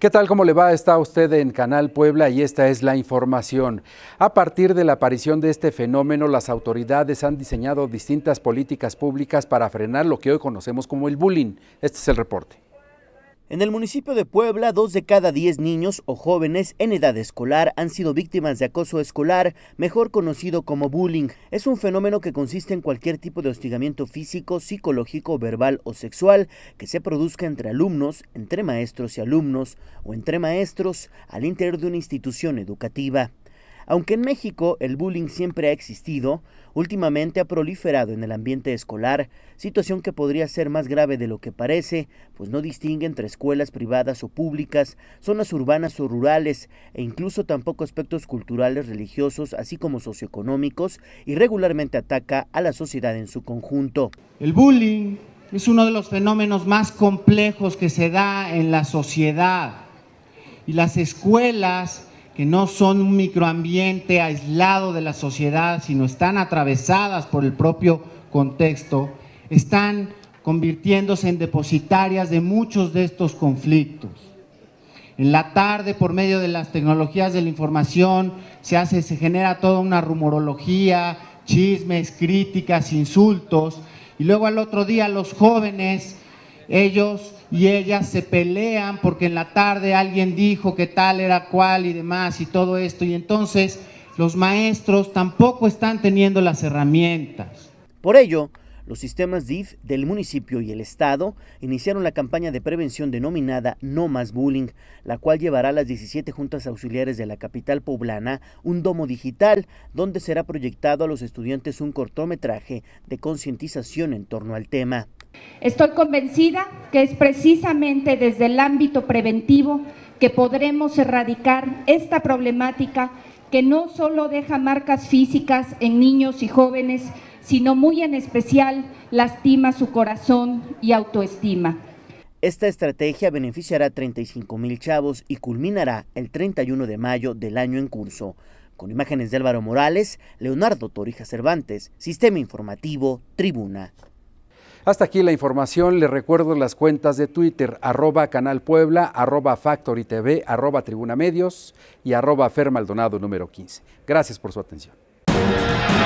¿Qué tal? ¿Cómo le va? Está usted en Canal Puebla y esta es la información. A partir de la aparición de este fenómeno, las autoridades han diseñado distintas políticas públicas para frenar lo que hoy conocemos como el bullying. Este es el reporte. En el municipio de Puebla, dos de cada diez niños o jóvenes en edad escolar han sido víctimas de acoso escolar, mejor conocido como bullying. Es un fenómeno que consiste en cualquier tipo de hostigamiento físico, psicológico, verbal o sexual que se produzca entre alumnos, entre maestros y alumnos, o entre maestros al interior de una institución educativa. Aunque en México el bullying siempre ha existido, últimamente ha proliferado en el ambiente escolar, situación que podría ser más grave de lo que parece, pues no distingue entre escuelas privadas o públicas, zonas urbanas o rurales, e incluso tampoco aspectos culturales, religiosos, así como socioeconómicos, y regularmente ataca a la sociedad en su conjunto. El bullying es uno de los fenómenos más complejos que se da en la sociedad y las escuelas que no son un microambiente aislado de la sociedad, sino están atravesadas por el propio contexto, están convirtiéndose en depositarias de muchos de estos conflictos. En la tarde, por medio de las tecnologías de la información, se, hace, se genera toda una rumorología, chismes, críticas, insultos, y luego al otro día los jóvenes ellos y ellas se pelean porque en la tarde alguien dijo que tal era cual y demás y todo esto. Y entonces los maestros tampoco están teniendo las herramientas. Por ello, los sistemas DIF del municipio y el Estado iniciaron la campaña de prevención denominada No Más Bullying, la cual llevará a las 17 juntas auxiliares de la capital poblana un domo digital donde será proyectado a los estudiantes un cortometraje de concientización en torno al tema. Estoy convencida que es precisamente desde el ámbito preventivo que podremos erradicar esta problemática que no solo deja marcas físicas en niños y jóvenes, sino muy en especial lastima su corazón y autoestima. Esta estrategia beneficiará a 35 mil chavos y culminará el 31 de mayo del año en curso. Con imágenes de Álvaro Morales, Leonardo Torija Cervantes, Sistema Informativo, Tribuna. Hasta aquí la información. Les recuerdo las cuentas de Twitter, arroba Canal Puebla, arroba Factory TV, arroba Tribuna Medios y arroba Fer Maldonado número 15. Gracias por su atención.